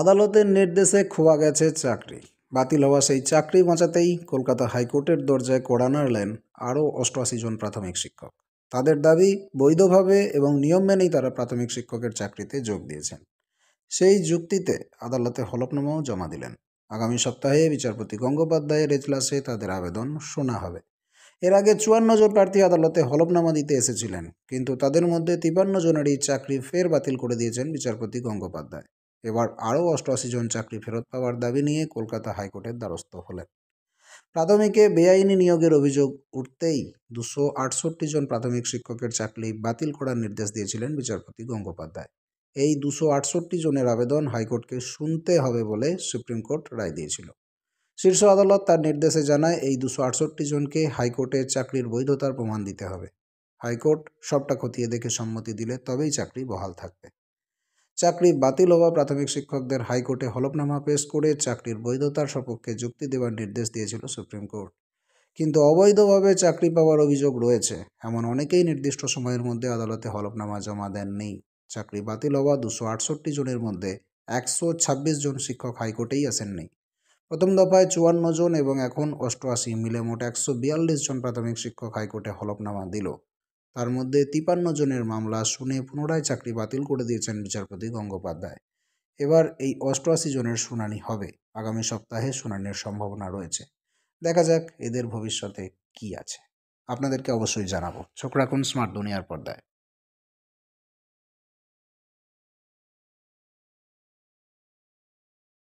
আদালতের নির্দেশে খোয়া গেছে চাকরি বাতিল হওয়া সেই চাকরি বাঁচাতেই কলকাতা হাইকোর্টের দরজায় কড়া নাড়লেন আরও অষ্টআশি জন প্রাথমিক শিক্ষক তাদের দাবি বৈধভাবে এবং নিয়ম মেনেই তারা প্রাথমিক শিক্ষকের চাকরিতে যোগ দিয়েছেন সেই যুক্তিতে আদালতে হলফনামাও জমা দিলেন আগামী সপ্তাহে বিচারপতি গঙ্গোপাধ্যায়ের এজলাসে তাদের আবেদন শোনা হবে এর আগে চুয়ান্ন জন প্রার্থী আদালতে হলফনামা দিতে এসেছিলেন কিন্তু তাদের মধ্যে তিপান্ন জনেরই চাকরি ফের বাতিল করে দিয়েছেন বিচারপতি গঙ্গোপাধ্যায় এবার আরও অষ্টআশি জন চাকরি ফেরত পাওয়ার দাবি নিয়ে কলকাতা হাইকোর্টের দ্বারস্থ হলেন প্রাথমিকে বেআইনি নিয়োগের অভিযোগ উঠতেই দুশো আটষট্টি জন প্রাথমিক শিক্ষকের চাকরি বাতিল করার নির্দেশ দিয়েছিলেন বিচারপতি গঙ্গোপাধ্যায় এই দুশো আটষট্টি জনের আবেদন হাইকোর্টকে শুনতে হবে বলে সুপ্রিম কোর্ট রায় দিয়েছিল শীর্ষ আদালত তার নির্দেশে জানায় এই দুশো আটষট্টি জনকে হাইকোর্টে চাকরির বৈধতার প্রমাণ দিতে হবে হাইকোর্ট সবটা খতিয়ে দেখে সম্মতি দিলে তবেই চাকরি বহাল থাকবে চাকরি বাতিল হওয়া প্রাথমিক শিক্ষকদের হাইকোর্টে হলফনামা পেশ করে চাকরির বৈধতার সপক্ষে যুক্তি দেওয়ার নির্দেশ দিয়েছিল সুপ্রিম কোর্ট কিন্তু অবৈধভাবে চাকরি পাওয়ার অভিযোগ রয়েছে এমন অনেকেই নির্দিষ্ট সময়ের মধ্যে আদালতে হলফনামা জমা দেননি চাকরি বাতিল হওয়া দুশো আটষট্টি জনের মধ্যে একশো ছাব্বিশ জন শিক্ষক হাইকোর্টেই আসেননি প্রথম দফায় চুয়ান্ন জন এবং এখন অষ্টআশি মিলে মোট একশো বিয়াল্লিশ জন প্রাথমিক শিক্ষক হাইকোর্টে হলফনামা দিল তার মধ্যে তিপান্ন জনের মামলা শুনে পুনরায় চাকরি বাতিল করে দিয়েছেন বিচারপতি গঙ্গোপাধ্যায় এবার এই অষ্টআশি জনের শুনানি হবে আগামী সপ্তাহে শুনানির সম্ভাবনা রয়েছে দেখা যাক এদের ভবিষ্যতে কি আছে আপনাদেরকে অবশ্যই জানাবো ছোক রাখুন স্মার্ট দুনিয়ার পর্দায়